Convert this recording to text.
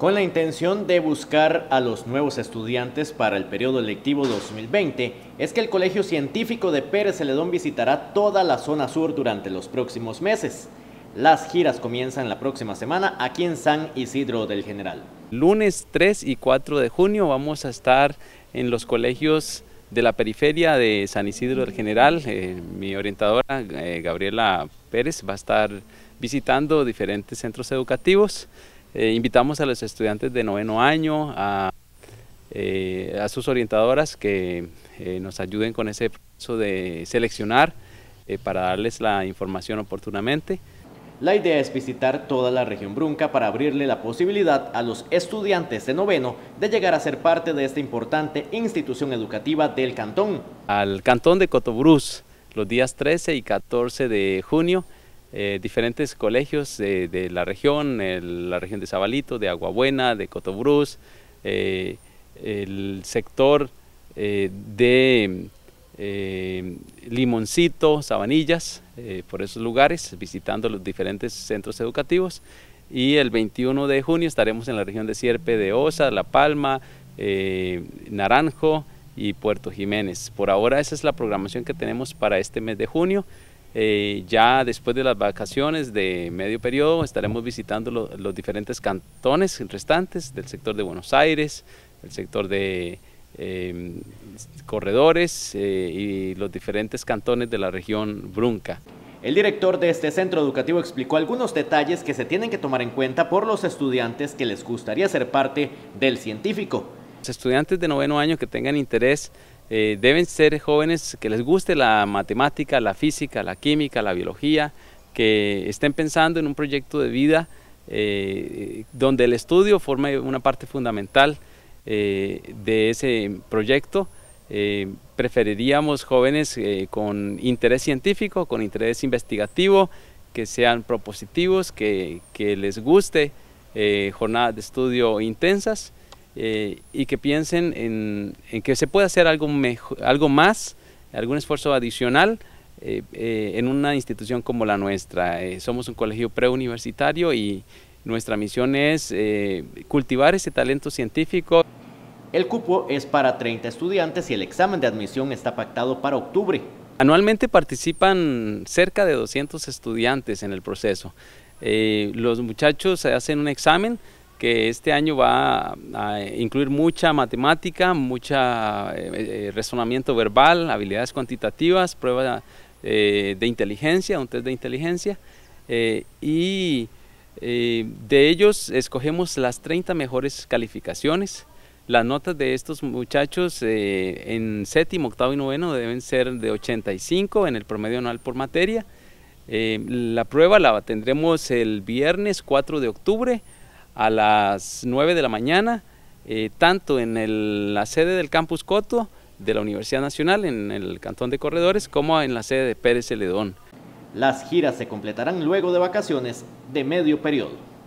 con la intención de buscar a los nuevos estudiantes para el periodo electivo 2020, es que el Colegio Científico de Pérez Celedón visitará toda la zona sur durante los próximos meses. Las giras comienzan la próxima semana aquí en San Isidro del General. Lunes 3 y 4 de junio vamos a estar en los colegios de la periferia de San Isidro del General. Eh, mi orientadora, eh, Gabriela Pérez, va a estar visitando diferentes centros educativos. Eh, invitamos a los estudiantes de noveno año, a, eh, sus orientadoras que eh, nos ayuden con ese proceso de seleccionar para darles la información oportunamente. La idea es visitar toda la región Brunca para abrirle la posibilidad a los estudiantes de noveno de llegar a ser parte de esta importante institución educativa del cantón. Al cantón de Cotobruz, los días 13 y 14 de junio, eh, diferentes colegios de, la región, la región de Zabalito, de Aguabuena, de Cotobruz, eh, el sector eh, de Limoncito, Sabanillas, por esos lugares, visitando los diferentes centros educativos. Y el 21 de junio estaremos en la región de Sierpe de Osa, La Palma, Naranjo y Puerto Jiménez. Por ahora esa es la programación que tenemos para este mes de junio. Eh, ya después de las vacaciones de medio periodo estaremos visitando los diferentes cantones restantes del sector de Buenos Aires, el sector de em, corredores eh, y los diferentes cantones de la región Brunca. El director de este centro educativo explicó algunos detalles que se tienen que tomar en cuenta por los estudiantes que les gustaría ser parte del científico. Los estudiantes de noveno año que tengan interés eh, deben ser jóvenes que les guste la matemática, la física, la química, la biología, que estén pensando en un proyecto de vida eh, donde el estudio forme una parte fundamental eh, de ese proyecto. preferiríamos jóvenes con interés científico, con interés investigativo, que sean propositivos, que les guste jornadas de estudio intensas eh, y que piensen en, que se puede hacer algo, mejor, algo más, algún esfuerzo adicional eh, eh, en una institución como la nuestra. somos un colegio preuniversitario y nuestra misión es cultivar ese talento científico. El cupo es para 30 estudiantes y el examen de admisión está pactado para octubre. Anualmente participan cerca de 200 estudiantes en el proceso. los muchachos hacen un examen, que este año va a incluir mucha matemática, mucho eh, eh, razonamiento verbal, habilidades cuantitativas, pruebas eh, de inteligencia, un test de inteligencia. y de ellos escogemos las 30 mejores calificaciones. Las notas de estos muchachos en séptimo, octavo y noveno deben ser de 85 en el promedio anual por materia. la prueba la tendremos el viernes 4 de octubre a las 9 de la mañana, eh, tanto en la sede del Campus Coto de la Universidad Nacional en el Cantón de Corredores como en la sede de Pérez Celedón. Las giras se completarán luego de vacaciones de medio periodo.